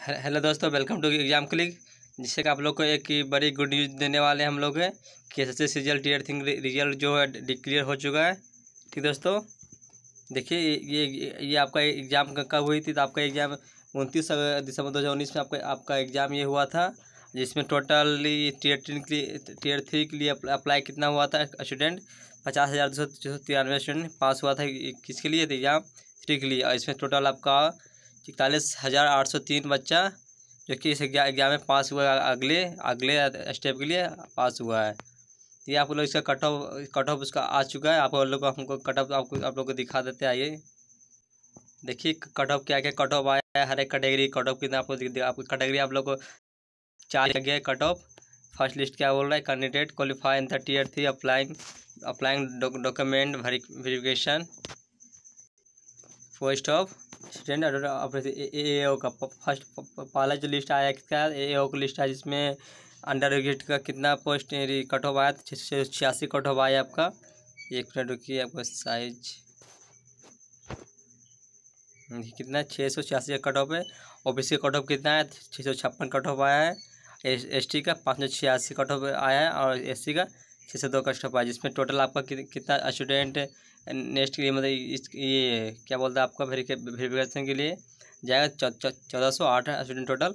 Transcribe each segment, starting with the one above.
hello दोस्तों welcome to exam click जिससे कि आप लोग को एक बड़ी गुड न्यूज़ देने वाले हम लोग हैं कि S S result tier thing result जो है डिक्लेयर हो चुका है ठीक दोस्तों देखिए ये ये आपका एग्ज़ाम कब हुई थी तो आपका एग्ज़ाम उनतीस दिसंबर दो हज़ार उन्नीस में आपका आपका एग्ज़ाम ये हुआ था जिसमें टोटली टीयर टीन के लिए टीयर थ्री के लिए अप्लाई कितना हुआ था स्टूडेंट पचास हज़ार दो सौ तिरानवे स्टूडेंट पास हुआ था किसके लिए एग्ज़ाम तो थ्री के लिए और इसमें टोटल आपका इकतालीस हज़ार आठ सौ तीन बच्चा जो कि इस एग्जाम में पास हुआ अगले अगले स्टेप के लिए पास हुआ है ये आप लोग इसका कट ऑफ कट ऑफ उसका आ चुका है आप लोग को हमको कट ऑफ आपको आप लोग को दिखा देते आइए देखिए कट ऑफ क्या क्या कट ऑफ आया है हर एक कैटेगरी कट ऑफ कितना आपको आपको कैटेगरी आप लोग को चार गया है कट ऑफ फर्स्ट लिस्ट क्या बोल रहा है candidate qualify in thirty eight थी applying applying document verification post of student A O का फर्स्ट पहला जो लिस्ट आया किसका ए ओ का लिस्ट आया जिसमें अंडर ग्रेजुएट का कितना पोस्ट कट ऑफ आया छः सौ छियासी कट ऑफ आया आपका एक मिनट रुकी आपका साइज कितना छः सौ छियासी का कट ऑफ है O B C cut off कितना है छः सौ छप्पन कट ऑफ आया है एस टी का पाँच सौ छियासी कट ऑफ आया है और एस सी का छः से दो का स्टॉप आज इसमें टोटल आपका कितना स्टूडेंट नेक्स्ट के लिए मतलब इस ये क्या बोलता है आपका वेरीफिकेशन के लिए जाएगा चौदह सौ आठ स्टूडेंट टोटल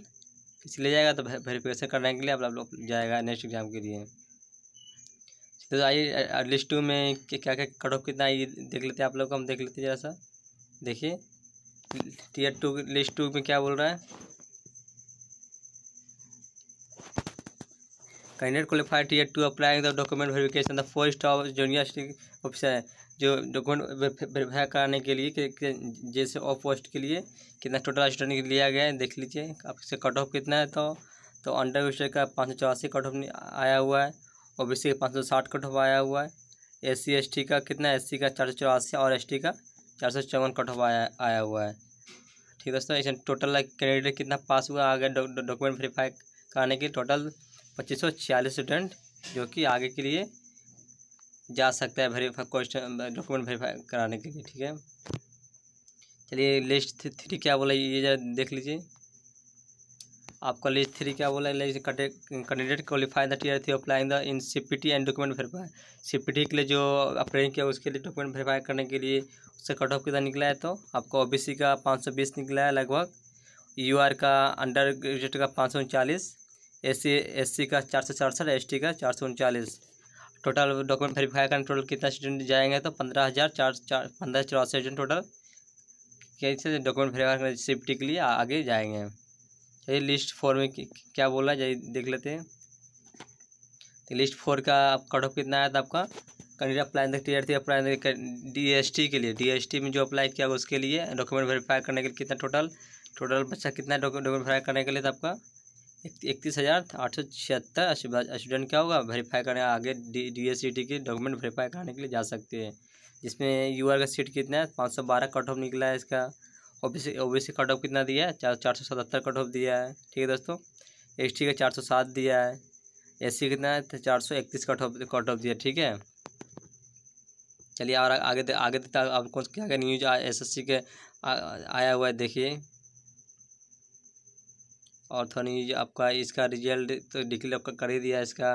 किसी जाएगा तो वेरीफिकेशन करने के लिए आप लोग जाएगा नेक्स्ट एग्जाम के लिए तो आइए लिस्ट टू में क्या क्या कट ऑफ कितना ये देख लेते हैं आप लोग को हम देख लेते हैं जरा सा देखिए टीयर टू लिस्ट टू में क्या बोल रहा है candidate qualified tier two apply the document verification the first of junior officer जो डॉक्यूमेंट वेरीफाई कराने के लिए जैसे ऑफ पोस्ट के लिए कितना टोटल स्टूडेंट लिया गया है देख लीजिए आपसे कट ऑफ कितना है तो तो अंडर विषय का पाँच सौ चौरासी कट ऑफ आया हुआ है ओ बी सी का पाँच सौ साठ कट ऑफ आया हुआ है एस सी एस टी का कितना एस सी का चार सौ चौरासी और एस टी का चार सौ चौवन कट ऑफ आया आया हुआ है ठीक है दोस्तों ऐसे टोटल कैंडिडेट कितना पास हुआ आ गया डॉक्यूमेंट वेरीफाई कराने के टोटल पच्चीस स्टूडेंट जो कि आगे के लिए जा सकता है वेरीफाई क्वेश्चन डॉक्यूमेंट वेरीफाई कराने के लिए ठीक है चलिए लिस्ट थ्री क्या बोला ये जरा देख लीजिए आपका लिस्ट थ्री क्या बोला list candidate qualify the tier थी apply the in C P T and document verify C P T के लिए जो अप्लाई किया उसके लिए डॉक्यूमेंट वेरीफाई करने के लिए उससे कट ऑफ कितना निकला है तो आपका ओ बी सी का पाँच सौ बीस निकला है लगभग यू आर का अंडर ग्रेजुएट का पाँच सौ उनचालीस एस सी का चार सौ सड़सठ एस टी का चार सौ उनचालीस टोटल डॉक्यूमेंट वेरीफाई करने टोटल कितना स्टूडेंट जाएंगे तो पंद्रह हज़ार चार चार पंद्रह चौरासी स्टूडेंट टोटल कैसे डॉक्यूमेंट वेरीफाई करने सेफ्टी के लिए आगे जाएंगे ये लिस्ट फोर में क्या बोला है देख लेते हैं लिस्ट तो फोर का कट ऑफ कितना आया था आपका कैंडिडेट अप्लाई टीयर थी अप्लाई डी के लिए डी में जो अप्लाई किया उसके लिए डॉक्यूमेंट वेरीफाई करने के लिए कितना टोटल टोटल बच्चा कितना डॉक्यूमेंट वेरीफाई करने के लिए था आपका इकतीस हज़ार आठ सौ छिहत्तर स्टूडेंट क्या होगा वेरीफाई करने आगे D D S C T के डॉक्यूमेंट वेरीफाई करने के लिए जा सकते हैं जिसमें यू आर का सीट कितना है पाँच सौ बारह कट ऑफ निकला है इसका O B C O B C cut off कितना दिया है चार चार सौ सतहत्तर कट ऑफ दिया है ठीक है दोस्तों एस टी का चार सौ सात दिया है एस सी कितना है तो चार सौ इकतीस कट ऑफ कट ऑफ दिया ठीक है चलिए और आगे आगे तक तो आप कौन क्या क्या न्यूज एस एस सी के आ, आया हुआ है देखिए और थोड़ी आपका इसका रिजल्ट तो डिक्लेयर कर ही दिया है इसका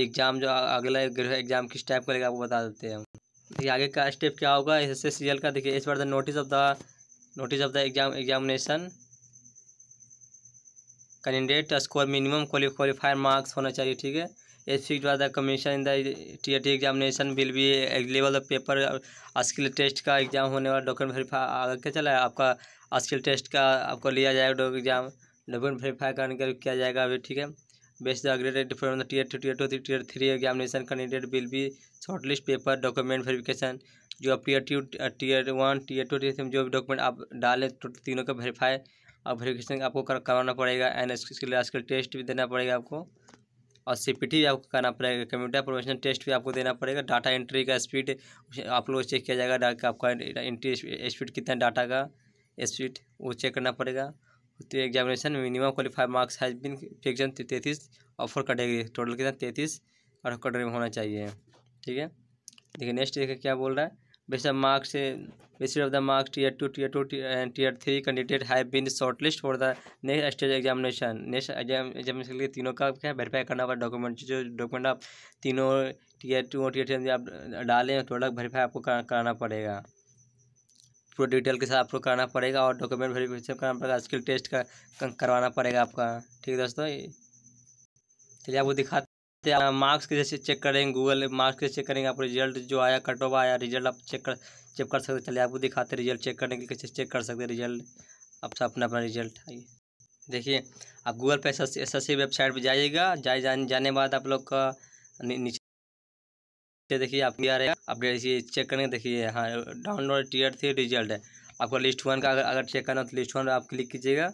एग्ज़ाम जो अगला ग्रह एग्ज़ाम किस टाइप का लेगा आपको बता देते हैं देखिए आगे का स्टेप क्या होगा एस एस का देखिए इस बार the notice of the notice of the exam examination candidate score minimum qualifier marks होना चाहिए ठीक है एस फिक्स बाद commission in the T T examination will be eligible paper skill test का एग्जाम होने वाला डॉक्यूमेंट वेरीफाई आगे क्या चला है आपका स्किल टेस्ट का आपको लिया जाएगा एग्जाम डबल वेरीफाई करने का किया जाएगा अभी ठीक है best the aggregated from the tier two tier two tier three examination candidate will be shortlist paper document verification जो आप tier two tier one tier two tier जो भी डॉक्यूमेंट आप डालें तो तीनों का वेरीफाई और वेरिफिकेशन आपको करवाना पड़ेगा एन एस के लिए आजकल टेस्ट भी देना पड़ेगा आपको और सी पी टी भी आपको करना पड़ेगा कंप्यूटर प्रोफेशनल टेस्ट भी आपको देना पड़ेगा डाटा एंट्री का स्पीड आप लोग चेक किया जाएगा आपका एंट्री स्पीड कितना डाटा का स्पीड वो चेक करना पड़ेगा उसके examination minimum qualified marks has been fixed तैतीस और फोर कैटेगरी टोटल कितना तैतीस और कैटेगरी में होना चाहिए ठीक है देखिए नेक्स्ट देखिए क्या बोल रहा है best marks basis of the marks tier two tier two and tier three candidate have been short list for the next stage examination next examination के लिए तीनों का क्या वेरीफाई करना होगा डॉक्यूमेंट जो डॉक्यूमेंट आप तीनों टीयर टू और टीयर थ्री आप डालें थोड़ा तो वेरीफाई आपको कराना पड़ेगा पूरा डिटेल के साथ आपको करना पड़ेगा और डॉक्यूमेंट वेरीफिकेशन करना पड़ेगा स्किल टेस्ट का करवाना पड़ेगा आपका ठीक है दोस्तों चलिए आपको दिखाते हैं मार्क्स के जैसे चेक करेंगे गूगल मार्क्स के चेक करेंगे आपको रिजल्ट जो आया कट ऑफ आया रिजल्ट आप चेक कर चेक कर सकते चलिए आपको दिखाते रिजल्ट चेक करने के लिए कैसे चेक कर सकते रिजल्ट सब अपना अपना रिजल्ट आइए देखिए आप गूगल पे एस एस वेबसाइट पर जाइएगा जाए जाने जाने बाद आप लोग का नीचे ये देखिए आप आ रहेगा आप देखिए चेक करेंगे देखिए हाँ डाउनलोड टीयर थ्री रिजल्ट है आपका लिस्ट वन का अगर अगर चेक करना हो तो लिस्ट वन आप क्लिक कीजिएगा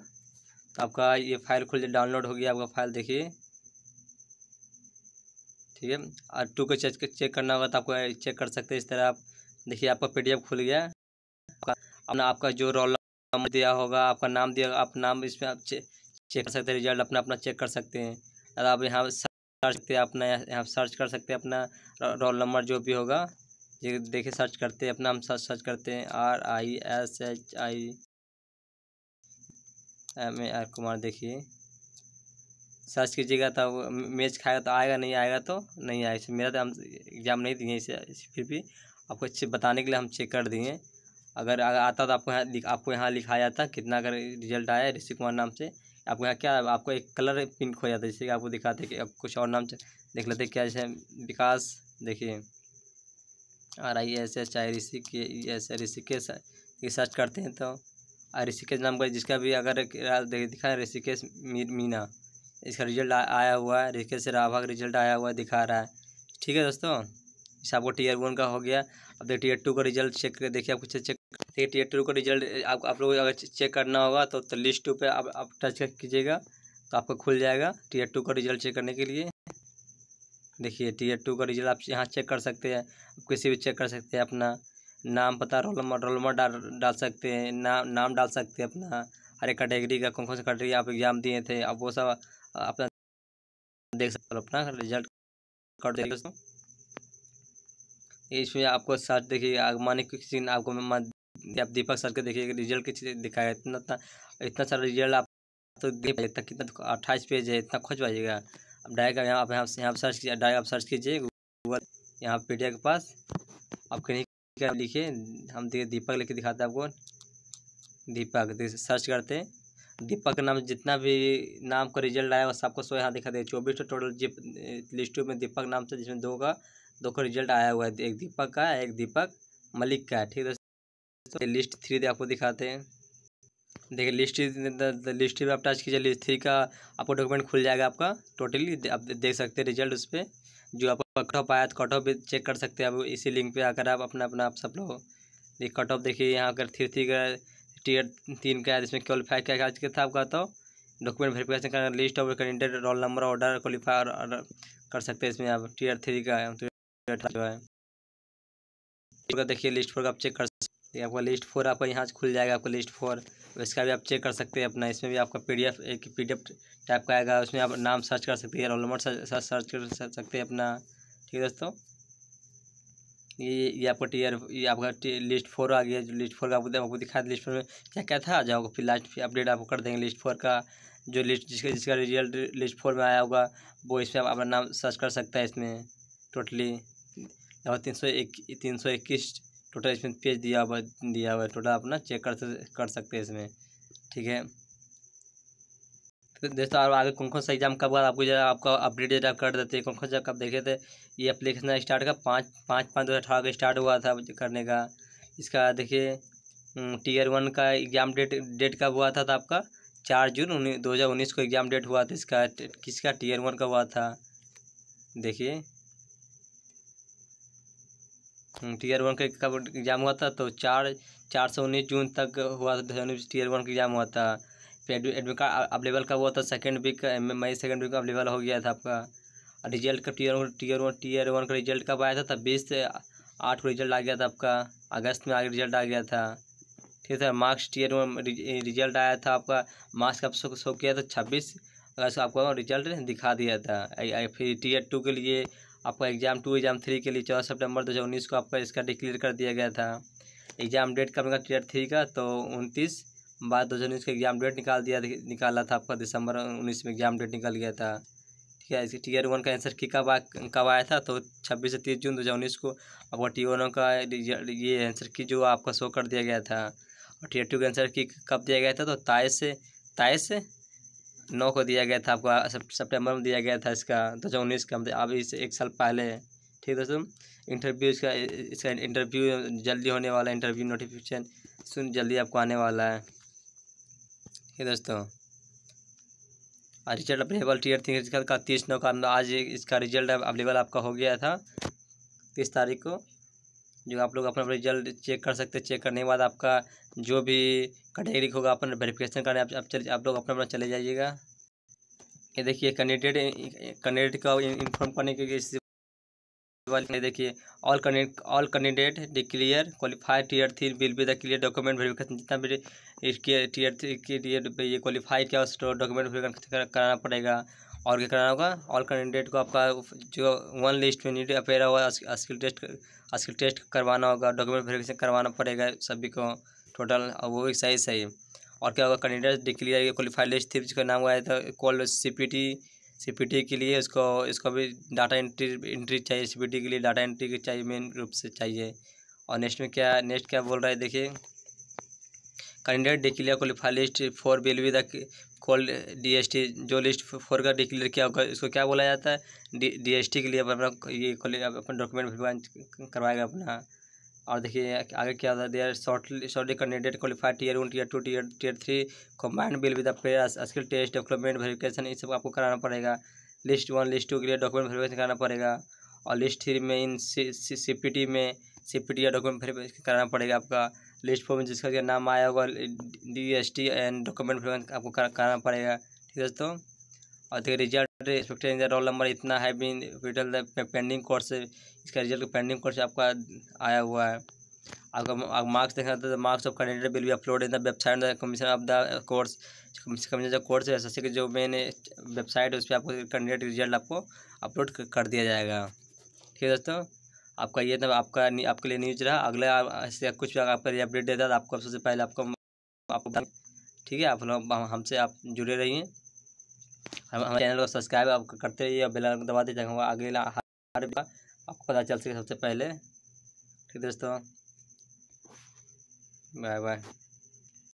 आपका ये फाइल खुल जाए डाउनलोड हो गया आपका फाइल देखिए ठीक है और टू को चेक चेक करना होगा तो आपको चेक कर सकते हैं इस तरह आप देखिए आपका पी खुल गया अपना आपका जो रोल नंबर दिया होगा आपका नाम दिया आप नाम इसमें आप चेक चेक कर सकते हैं रिजल्ट अपना अपना चेक कर सकते हैं और आप यहाँ सर्च करते अपना यहाँ सर्च कर सकते हैं अपना रोल नंबर जो भी होगा ये देखिए सर्च करते हैं अपना हम सर्च सर्च करते हैं R I S H I M A R Kumar देखिए सर्च कीजिएगा तो मैच खाएगा तो आएगा नहीं आएगा तो नहीं आएगा मेरा तो हम एग्ज़ाम नहीं दिए इसे फिर भी आपको अच्छे बताने के लिए हम चेक कर दिए अगर आता तो आपको यहाँ आपको यहाँ लिखा जाता कितना अगर रिजल्ट आया ऋषि कुमार नाम से यहाँ क्या आपको एक कलर पिंक हो जाता है जैसे आपको दिखाते कि आप कुछ और नाम देख लेते क्या जैसे विकास देखिए R I S S I Rishikesh S K search करते हैं तो ऋषिकेश नाम का जिसका भी अगर दिखा ऋषिकेश मीना इसका रिजल्ट आया हुआ है ऋषिकेश राभा का रिजल्ट आया हुआ दिखा रहा है ठीक है दोस्तों इस आपको टीयर वन का हो गया अब देखिए टीयर टू का रिजल्ट चेक कर देखिए आप कुछ चेक ठीक है टीयर टू का रिजल्ट आप आप लोग अगर चेक करना होगा तो, तो लिस्ट टू पे आप आप टच कीजिएगा तो आपको खुल जाएगा टीयर टू का रिजल्ट चेक करने के लिए देखिए टीयर टू का रिजल्ट आप यहाँ चेक कर सकते हैं किसी भी चेक कर सकते हैं अपना नाम पता रोल नंबर रोल नंबर डाल डाल सकते हैं नाम नाम डाल सकते हैं अपना हर एक कैटेगरी का कौन कौन सा कैटेगरी आप एग्ज़ाम दिए थे आप वो सब अपना देख सकते हो अपना रिजल्ट कर देखिए इसमें आपको साथ देखिए मानिक किसी ने आपको आप दीपक सर के देखिए रिजल्ट के दिखाया इतना इतना इतना सारा रिजल्ट आप तो देख पाइए कितना अट्ठाईस पेज है इतना खोज पाइएगा आप डायरेक्ट यहाँ आप यहाँ यहाँ सर्च कीजिए डायरेक्ट आप सर्च कीजिए गूगल यहाँ पी के पास आप कहीं लिखिए हम देखिए दीपक लिख दिखाते हैं आपको दीपक सर्च करते हैं दीपक का नाम जितना भी नाम का रिजल्ट आया वो सबको सो यहाँ दिखा दे चौबीस टोटल जिप लिस्ट में दीपक नाम से जिसमें दो का दो का रिजल्ट आया हुआ है एक दीपक का एक दीपक मलिक का ठीक है तो लिस्ट थ्री दे आपको दिखाते हैं देखिए लिस्ट लिस्ट पर आप टच कीजिए लिस्ट थ्री का आपको डॉक्यूमेंट खुल जाएगा आपका टोटली आप देख सकते हैं रिजल्ट उस पर जो आप कट ऑफ आया तो कट ऑफ भी चेक कर सकते हैं आप इसी लिंक पे आकर आप अपना अपना आप सब लोग कट ऑफ देखिए यहाँ अगर थ्री थ्री का टीयर तीन का है जिसमें क्वालिफाई क्या क्या था आपका तो डॉक्यूमेंट वेरीफिकेशन कर list of candidate roll number order qualify कर सकते हैं इसमें आप टीयर थ्री का जो है देखिए लिस्ट पर आप चेक कर ये आपका लिस्ट फोर आपका यहाँ से खुल जाएगा आपका लिस्ट फोर इसका भी आप चेक कर सकते हैं अपना इसमें भी आपका पीडीएफ एक पीडीएफ टाइप का आएगा उसमें आप नाम सर्च कर सकते हैं रोल नंबर सर्च कर सकते हैं अपना ठीक है दोस्तों ये ये आपका टीयर ये आपका लिस्ट फोर आ गया जो लिस्ट फोर का आपको आपको दिखा लिस्ट फोर में क्या क्या था आ जाओगे फिर लास्ट फिर अपडेट आपको कर देंगे लिस्ट फोर का जो लिस्ट जिसका जिसका रिजल्ट लिस्ट फोर में आया होगा वो इसमें आप अपना नाम सर्च कर सकता है इसमें टोटली लगभग तीन सौ एक तीन सौ इक्कीस टोटल इसमें पेज दिया हुआ दिया हुआ है टोटल अपना चेक कर कर सकते हैं इसमें ठीक है तो दोस्तों और आगे कौन कौन सा एग्जाम कब आपको जो आपका अपडेट ज़रा कर देते हैं कौन कौन सा कब देखे थे ये अप्लीकेशन स्टार्ट का पाँच पाँच पाँच दो हज़ार अठारह का स्टार्ट हुआ था करने का इसका देखिए टीयर हम्म, वन का एग्ज़ाम डेट डेट कब हुआ था, था आपका चार जून उन्नीस दो हज़ार उन्नीस को एग्ज़ाम डेट हुआ था इसका किसका टीयर वन का हुआ था देखिए टीयर वन का कब एग्ज़ाम हुआ था तो चार चार से उन्नीस जून तक हुआ था टीयर वन का एग्ज़ाम हुआ था फिर एडमिट कार्ड अवेलेबल कब हुआ था second week May second week available हो गया था आपका और रिजल्ट का tier one tier one tier one का रिजल्ट कब आया था तब बीस से आठ को रिजल्ट आ गया था आपका अगस्त में आगे रिजल्ट आ गया था ठीक है मार्क्स टीयर वन रिजल्ट आया था आपका मार्क्स कब शो किया था छब्बीस अगस्त को आपको रिजल्ट दिखा दिया था फिर टीयर टू के लिए आपका एग्ज़ाम टू एग्ज़ाम थ्री के लिए चौदह सितंबर दो हज़ार उन्नीस को आपका इसका डिक्लेयर कर दिया गया था एग्ज़ाम डेट कब का टीयर थ्री का तो उनतीस बाद दो हज़ार उन्नीस का एग्ज़ाम डेट निकाल दिया निकाला था आपका दिसंबर उन्नीस में एग्ज़ाम डेट निकल गया था ठीक है इसके टीयर वन का आंसर की कब आ कब आया था तो छब्बीस से तीस जून दो हज़ार उन्नीस को आपका टी वन का ये आंसर की जो आपका शो कर दिया गया था और टीयर टू का आंसर की कब दिया गया था तो ताइस से से नौ को दिया गया था आपको सितंबर में दिया गया था इसका दो हज़ार उन्नीस का मतलब इस एक साल पहले ठीक है दोस्तों इंटरव्यू इसका इसका इंटरव्यू जल्दी होने वाला है इंटरव्यू नोटिफिकेशन सुन जल्दी आपको आने वाला है ठीक है दोस्तों रिजल्ट अवेलेबल टीयर इसका का तीस नौ का मतलब आज इसका रिजल्ट अवेलेबल आपका हो गया था तीस तारीख को जो आप लोग अपना रिजल्ट चेक कर सकते चेक करने के बाद आपका जो भी कैटेगरी होगा अपन वेरिफिकेशन कराने आप आप, चल, आप लोग अपना अपना चले जाइएगा ये देखिए कैंडिडेट कैंडिडेट को इन्फॉर्म करने के लिए देखिए all candidate all candidate declare qualified tier three will be the clear document verification जितना भी इसके टीयर थ्री के लिए ये क्वालिफाई किया डॉक्यूमेंट वेरिफिकेशन कराना पड़ेगा और क्या कराना होगा ऑल कैंडिडेट को आपका जो वन लिस्ट में नीट अपेयर हुआ स्किल टेस्ट स्किल टेस्ट करवाना होगा डॉक्यूमेंट वेरिफिकेशन करवाना पड़ेगा सभी को टोटल और वो भी सही सही और क्या होगा कैंडिडेट डिक्लियर क्वालिफाइड लिस्ट थी जिसका नाम हुआ था call C P T C P T के लिए उसको इसको भी डाटा एंट्री एंट्री चाहिए सी पी टी के लिए डाटा एंट्री की चाहिए मेन रूप से चाहिए और नेक्स्ट में क्या नेक्स्ट क्या बोल रहा है देखिए candidate declare qualify list four will दॉल डी एस टी जो लिस्ट फोर का डिक्लेयर किया होगा इसको क्या बोला जाता है डी डी एस टी के लिए अपना ये अपना डॉक्यूमेंट करवाएगा अपना और देखिए आगे क्या होता है there shortly shortly candidate qualify tier one tier two tier tier three combined will with skill test development verification in सब आपको कराना पड़ेगा लिस्ट वन लिस्ट टू के लिए डॉक्यूमेंट वेरिफिकेशन कराना पड़ेगा और लिस्ट थ्री में इन सी पी टी में C P T document verification कराना पड़ेगा आपका लिस्ट फोर में जिसका नाम आया होगा D S T and document verification आपको कराना पड़ेगा ठीक है दोस्तों देखिए result expected in roll number इतना है बीन विटल पेंडिंग कोर्स इसका रिजल्ट पेंडिंग कोर्स आपका आया हुआ है आपका मार्क्स देखना था तो मार्क्स ऑफ कैंडिडेट बिल भी upload in the website commission of the course commission जो कोर्स है एस के जो मेन वेबसाइट है उस पर आपको कैंडिडेट रिजल्ट आपको अपलोड कर दिया जाएगा ठीक है दोस्तों आपका ये था आपका आपके लिए न्यूज रहा अगला ऐसे कुछ भी आपका अपडेट देता है तो आपको सबसे पहले आपको आपको ठीक है आप लोग हमसे आप जुड़े रहिए हमारे चैनल को सब्सक्राइब आप करते रहिए और बेल दबा दीजिए जगह आगे हर आपको पता चल सके सबसे पहले ठीक दोस्तों बाय बाय